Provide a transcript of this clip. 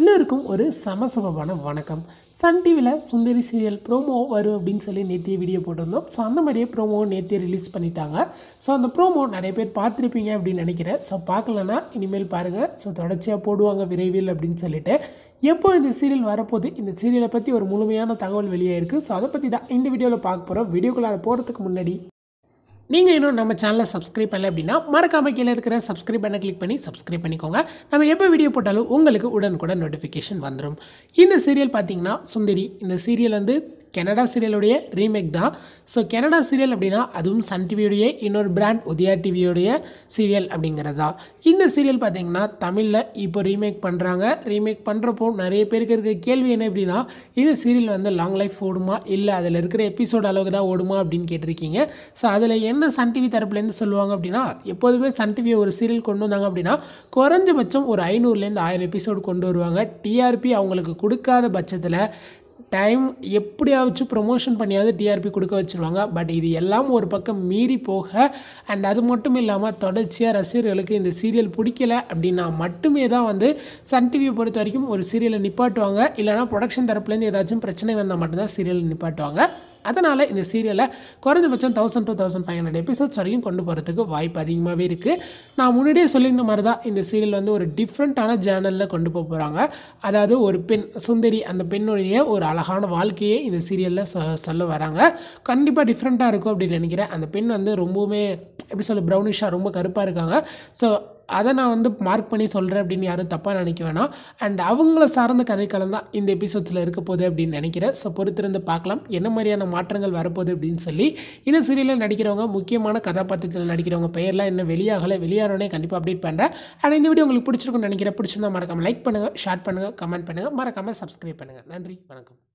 எல்லோருக்கும் ஒரு சமசமமான வணக்கம் சன் டிவியில் சுந்தரி சீரியல் ப்ரோமோ வரும் அப்படின்னு சொல்லி நேற்றைய வீடியோ போட்டிருந்தோம் ஸோ அந்த மாதிரியே ப்ரோமோ நேற்றைய ரிலீஸ் பண்ணிட்டாங்க ஸோ அந்த ப்ரோமோ நிறைய பேர் பார்த்துருப்பீங்க அப்படின்னு நினைக்கிறேன் ஸோ பார்க்கலன்னா இனிமேல் பாருங்கள் ஸோ தொடர்ச்சியாக போடுவாங்க விரைவில் அப்படின்னு சொல்லிட்டு எப்போ இந்த சீரியல் வரப்போது இந்த சீரியலை பற்றி ஒரு முழுமையான தகவல் வெளியாயிருக்கு இருக்குது ஸோ அதை பற்றி தான் இந்த வீடியோவில் பார்க்க போகிறோம் வீடியோக்குள்ளே போகிறதுக்கு முன்னாடி நீங்கள் இன்னும் நம்ம சேனலை சப்ஸ்கிரைப் பண்ணல அப்படின்னா மறக்காமல் கீழே இருக்கிற சப்ஸ்கிரைப் பண்ண கிளிக் பண்ணி சப்ஸ்கிரைப் பண்ணிக்கோங்க நம்ம எப்போ வீடியோ போட்டாலும் உங்களுக்கு உடனுக்குடன் நோட்டிஃபிகேஷன் வந்துடும் இந்த சீரியல் பார்த்தீங்கன்னா சுந்தரி இந்த சீரியல் வந்து கனடா சீரியலுடைய ரீமேக் தான் ஸோ கனடா சீரியல் அப்படின்னா அதுவும் சன் டிவியுடைய இன்னொரு பிராண்ட் உதயா டிவியுடைய சீரியல் அப்படிங்கிறது தான் இந்த சீரியல் பார்த்தீங்கன்னா தமிழில் இப்போ ரீமேக் பண்ணுறாங்க ரீமேக் பண்ணுறப்போ நிறைய பேருக்கு இருக்கிற கேள்வி என்ன அப்படின்னா இந்த சீரியல் வந்து லாங் லைஃப் ஓடுமா இல்லை அதில் இருக்கிற எபிசோட் அளவுக்கு தான் ஓடுமா அப்படின்னு கேட்டிருக்கீங்க ஸோ அதில் என்ன சன் டிவி தரப்புலேருந்து சொல்லுவாங்க அப்படின்னா எப்போதுமே சன் டிவியை ஒரு சீரியல் கொண்டு வந்தாங்க அப்படின்னா குறைஞ்சபட்சம் ஒரு ஐநூறுலேருந்து ஆயிரம் எபிசோடு கொண்டு வருவாங்க டிஆர்பி அவங்களுக்கு கொடுக்காத பட்சத்தில் டைம் எப்படியாச்சும் ப்ரொமோஷன் பண்ணியாவது டிஆர்பி கொடுக்க வச்சுருவாங்க பட் இது எல்லாம் ஒரு பக்கம் மீறி போக அண்ட் அது மட்டும் இல்லாமல் தொடர்ச்சியாக ரசிகர்களுக்கு இந்த சீரியல் பிடிக்கல அப்படின்னா மட்டுமே தான் வந்து சன் டிவியை பொறுத்த வரைக்கும் ஒரு சீரியலை நிப்பாட்டுவாங்க இல்லைனா ப்ரொடக்ஷன் தரப்புலேருந்து ஏதாச்சும் பிரச்சனை வந்தால் மட்டும்தான் சீரியல் நிப்பாட்டுவாங்க அதனால் இந்த சீரியலை குறைஞ்சபட்சம் thousand two thousand five hundred episodes வரைக்கும் கொண்டு போகிறதுக்கு வாய்ப்பு அதிகமாகவே இருக்குது நான் முன்னாடியே சொல்லியிருந்த மாதிரி தான் இந்த சீரியல் வந்து ஒரு டிஃப்ரெண்ட்டான ஜேர்னலில் கொண்டு போக போகிறாங்க அதாவது ஒரு பெண் சுந்தரி அந்த பெண்ணுடைய ஒரு அழகான வாழ்க்கையை இந்த சீரியலில் சொல்ல வராங்க கண்டிப்பாக டிஃப்ரெண்ட்டாக இருக்கும் அப்படின்னு நினைக்கிறேன் அந்த பெண் வந்து ரொம்பவுமே எப்படி சொல்ல ப்ரௌனிஷாக ரொம்ப கருப்பாக இருக்காங்க ஸோ அதை நான் வந்து மார்க் பண்ணி சொல்கிறேன் அப்படின்னு யாரும் தப்பாக நினைக்க வேணாம் அண்ட் அவங்கள சார்ந்த கதைக்களம் தான் இந்த எபிசோட்ஸில் இருக்க போகுது அப்படின்னு நினைக்கிறேன் ஸோ பொறுத்திருந்து பார்க்கலாம் என்ன மாதிரியான மாற்றங்கள் வரப்போகுது அப்படின்னு சொல்லி இன்னும் சீரியலில் நடிக்கிறவங்க முக்கியமான கதாபாத்திரத்தில் நடிக்கிறவங்க பெயர்லாம் இன்னும் வெளியாகலை வெளியாகிறோன்னே கண்டிப்பாக அப்டேட் பண்ணுறேன் அண்ட் இந்த வீடியோ உங்களுக்கு பிடிச்சிருக்கும்னு நினைக்கிறேன் பிடிச்சிருந்தா மறக்காமல் லைக் பண்ணுங்கள் ஷேர் பண்ணுங்கள் கமெண்ட் பண்ணுங்கள் மறக்காமல் சப்ஸ்கிரைப் பண்ணுங்கள் நன்றி வணக்கம்